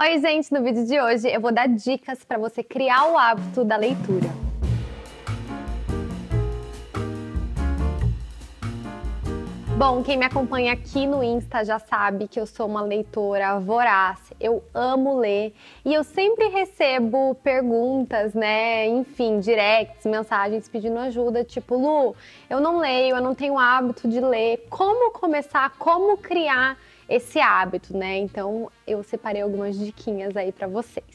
Oi, gente! No vídeo de hoje eu vou dar dicas para você criar o hábito da leitura. Bom, quem me acompanha aqui no Insta já sabe que eu sou uma leitora voraz, eu amo ler e eu sempre recebo perguntas, né? Enfim, directs, mensagens pedindo ajuda, tipo, Lu, eu não leio, eu não tenho hábito de ler, como começar, como criar esse hábito, né? Então eu separei algumas diquinhas aí para vocês.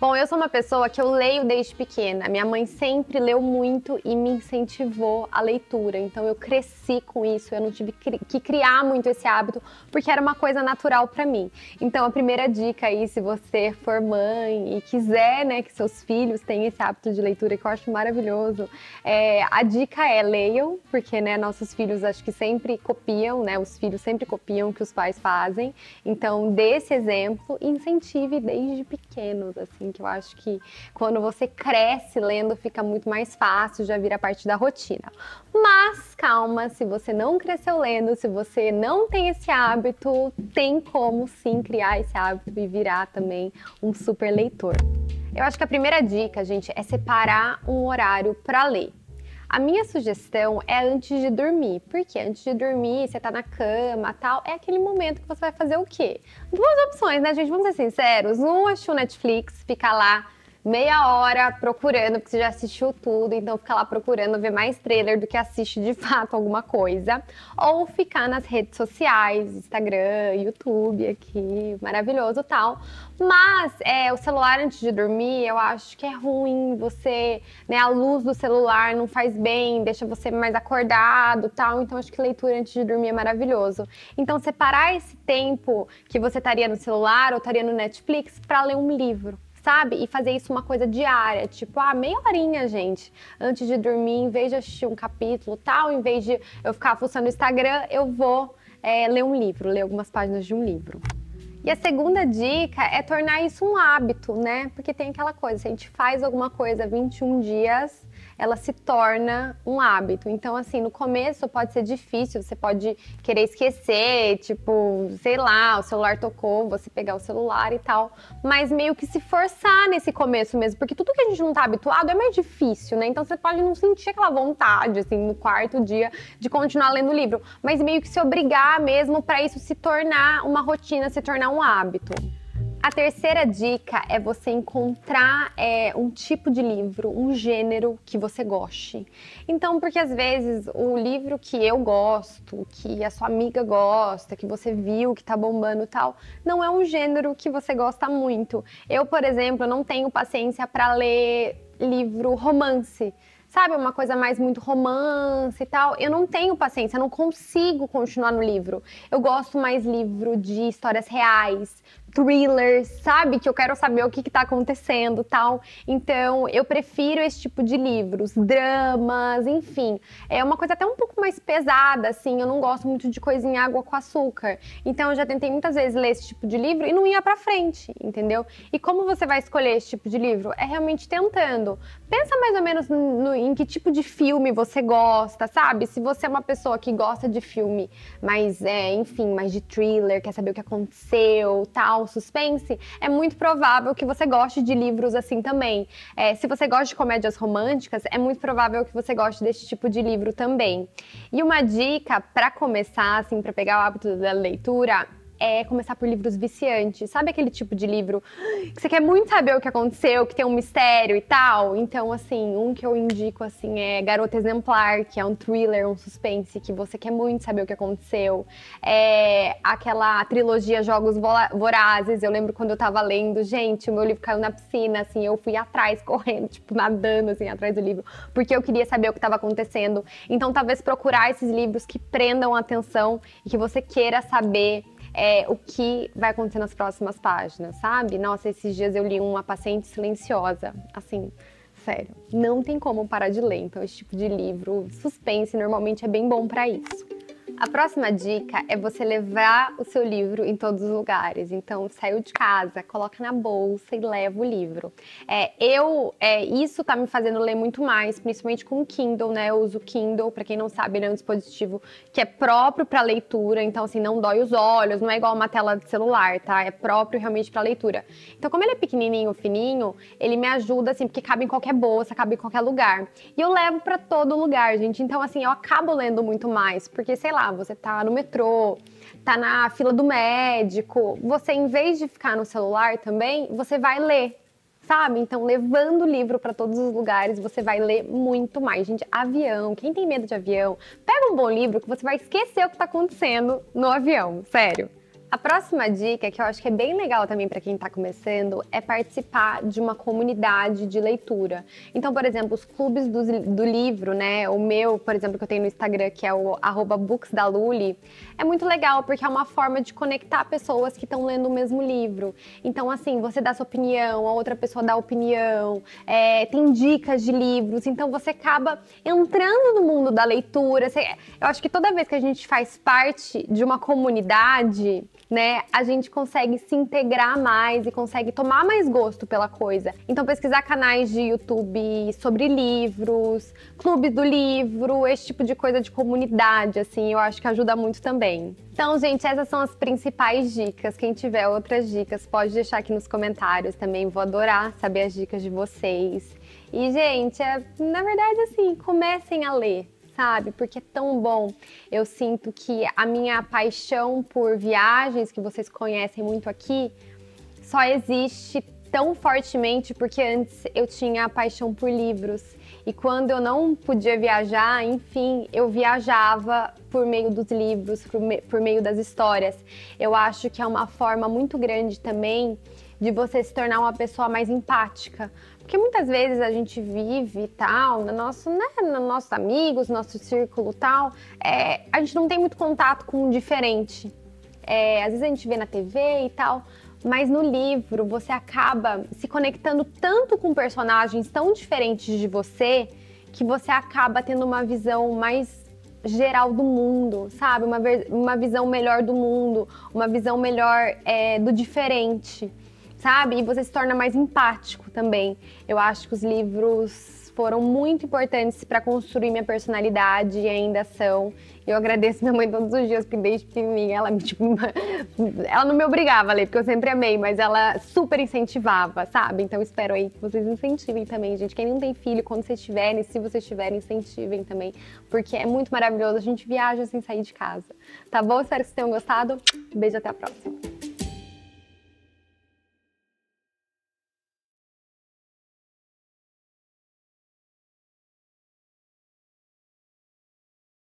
Bom, eu sou uma pessoa que eu leio desde pequena. Minha mãe sempre leu muito e me incentivou a leitura. Então eu cresci com isso. Eu não tive que criar muito esse hábito porque era uma coisa natural para mim. Então a primeira dica aí, se você for mãe e quiser, né, que seus filhos tenham esse hábito de leitura que eu acho maravilhoso, é, a dica é leiam, porque né, nossos filhos acho que sempre copiam, né? Os filhos sempre copiam o que os pais fazem. Então dê esse exemplo e incentive desde pequenos assim assim, que eu acho que quando você cresce lendo fica muito mais fácil, já vira parte da rotina. Mas calma, se você não cresceu lendo, se você não tem esse hábito, tem como sim criar esse hábito e virar também um super leitor. Eu acho que a primeira dica, gente, é separar um horário para ler. A minha sugestão é antes de dormir, porque antes de dormir, você tá na cama tal, é aquele momento que você vai fazer o quê? Duas opções, né, gente? Vamos ser sinceros. Um, assistir o Netflix, ficar lá meia hora procurando, porque você já assistiu tudo, então fica lá procurando ver mais trailer do que assiste de fato alguma coisa. Ou ficar nas redes sociais, Instagram, YouTube aqui, maravilhoso tal. Mas é, o celular antes de dormir, eu acho que é ruim. Você, né, a luz do celular não faz bem, deixa você mais acordado tal. Então acho que leitura antes de dormir é maravilhoso. Então separar esse tempo que você estaria no celular ou estaria no Netflix para ler um livro sabe? E fazer isso uma coisa diária, tipo, ah, meia horinha, gente, antes de dormir, em vez de assistir um capítulo tal, em vez de eu ficar fuçando no Instagram, eu vou é, ler um livro, ler algumas páginas de um livro. E a segunda dica é tornar isso um hábito, né? Porque tem aquela coisa, se a gente faz alguma coisa 21 dias, ela se torna um hábito. Então, assim, no começo pode ser difícil, você pode querer esquecer, tipo, sei lá, o celular tocou, você pegar o celular e tal. Mas meio que se forçar nesse começo mesmo, porque tudo que a gente não tá habituado é mais difícil, né? Então você pode não sentir aquela vontade, assim, no quarto dia de continuar lendo o livro, mas meio que se obrigar mesmo para isso se tornar uma rotina, se tornar um hábito. A terceira dica é você encontrar é, um tipo de livro, um gênero que você goste. Então, porque às vezes o livro que eu gosto, que a sua amiga gosta, que você viu que tá bombando tal, não é um gênero que você gosta muito. Eu, por exemplo, não tenho paciência para ler livro romance sabe, uma coisa mais muito romance e tal. Eu não tenho paciência, eu não consigo continuar no livro. Eu gosto mais livro de histórias reais, thrillers, sabe? Que eu quero saber o que está acontecendo tal. Então, eu prefiro esse tipo de livros, dramas, enfim. É uma coisa até um pouco mais pesada, assim. Eu não gosto muito de coisa em água com açúcar. Então, eu já tentei muitas vezes ler esse tipo de livro e não ia pra frente, entendeu? E como você vai escolher esse tipo de livro? É realmente tentando. Pensa mais ou menos no, em que tipo de filme você gosta, sabe? Se você é uma pessoa que gosta de filme, mas, é, enfim, mais de thriller, quer saber o que aconteceu tal suspense, é muito provável que você goste de livros assim também. É, se você gosta de comédias românticas, é muito provável que você goste desse tipo de livro também. E uma dica para começar, assim, para pegar o hábito da leitura, é começar por livros viciantes. Sabe aquele tipo de livro que você quer muito saber o que aconteceu, que tem um mistério e tal? Então, assim, um que eu indico, assim, é Garota Exemplar, que é um thriller, um suspense, que você quer muito saber o que aconteceu. É aquela trilogia Jogos Vorazes. Eu lembro quando eu tava lendo, gente, o meu livro caiu na piscina, assim, eu fui atrás, correndo, tipo, nadando, assim, atrás do livro, porque eu queria saber o que estava acontecendo. Então, talvez procurar esses livros que prendam a atenção e que você queira saber é, o que vai acontecer nas próximas páginas, sabe? Nossa, esses dias eu li uma paciente silenciosa, assim, sério, não tem como parar de ler. Então, esse tipo de livro, suspense, normalmente é bem bom para isso. A próxima dica é você levar o seu livro em todos os lugares. Então, saiu de casa, coloca na bolsa e leva o livro. É, eu, é, isso tá me fazendo ler muito mais, principalmente com o Kindle, né? Eu uso o Kindle, para quem não sabe, ele é um dispositivo que é próprio para leitura, então assim, não dói os olhos, não é igual uma tela de celular, tá? É próprio realmente para leitura. Então, como ele é pequenininho, fininho, ele me ajuda assim, porque cabe em qualquer bolsa, cabe em qualquer lugar. E eu levo para todo lugar, gente. Então, assim, eu acabo lendo muito mais, porque sei lá, você tá no metrô, tá na fila do médico, você em vez de ficar no celular também, você vai ler, sabe? Então, levando o livro para todos os lugares, você vai ler muito mais. Gente, avião, quem tem medo de avião, pega um bom livro que você vai esquecer o que tá acontecendo no avião, sério. A próxima dica, que eu acho que é bem legal também para quem está começando, é participar de uma comunidade de leitura. Então, por exemplo, os clubes do, do livro, né? O meu, por exemplo, que eu tenho no Instagram, que é o @booksdaluli, é muito legal porque é uma forma de conectar pessoas que estão lendo o mesmo livro. Então, assim, você dá sua opinião, a outra pessoa dá opinião, é, tem dicas de livros. Então, você acaba entrando no mundo da leitura. eu acho que toda vez que a gente faz parte de uma comunidade né, a gente consegue se integrar mais e consegue tomar mais gosto pela coisa. Então, pesquisar canais de YouTube sobre livros, clube do livro, esse tipo de coisa de comunidade, assim, eu acho que ajuda muito também. Então, gente, essas são as principais dicas. Quem tiver outras dicas, pode deixar aqui nos comentários também. Vou adorar saber as dicas de vocês. E, gente, é, na verdade, assim, comecem a ler sabe? Porque é tão bom. Eu sinto que a minha paixão por viagens, que vocês conhecem muito aqui, só existe tão fortemente porque antes eu tinha a paixão por livros. E quando eu não podia viajar, enfim, eu viajava por meio dos livros, por, me, por meio das histórias. Eu acho que é uma forma muito grande também de você se tornar uma pessoa mais empática, porque muitas vezes a gente vive e tal, no nosso, né, no nossos amigos, nosso círculo tal, é, a gente não tem muito contato com o diferente. É, às vezes a gente vê na TV e tal, mas no livro você acaba se conectando tanto com personagens tão diferentes de você que você acaba tendo uma visão mais geral do mundo, sabe? Uma, uma visão melhor do mundo, uma visão melhor é, do diferente sabe? E você se torna mais empático também. Eu acho que os livros foram muito importantes para construir minha personalidade e ainda são. Eu agradeço minha mãe todos os dias, porque desde pequenininha ela me, tipo, ela não me obrigava a ler, porque eu sempre amei, mas ela super incentivava, sabe? Então espero aí que vocês incentivem também, gente. Quem não tem filho, quando vocês tiverem, se vocês tiverem, incentivem também, porque é muito maravilhoso. A gente viaja sem sair de casa, tá bom? Espero que vocês tenham gostado. Beijo, até a próxima.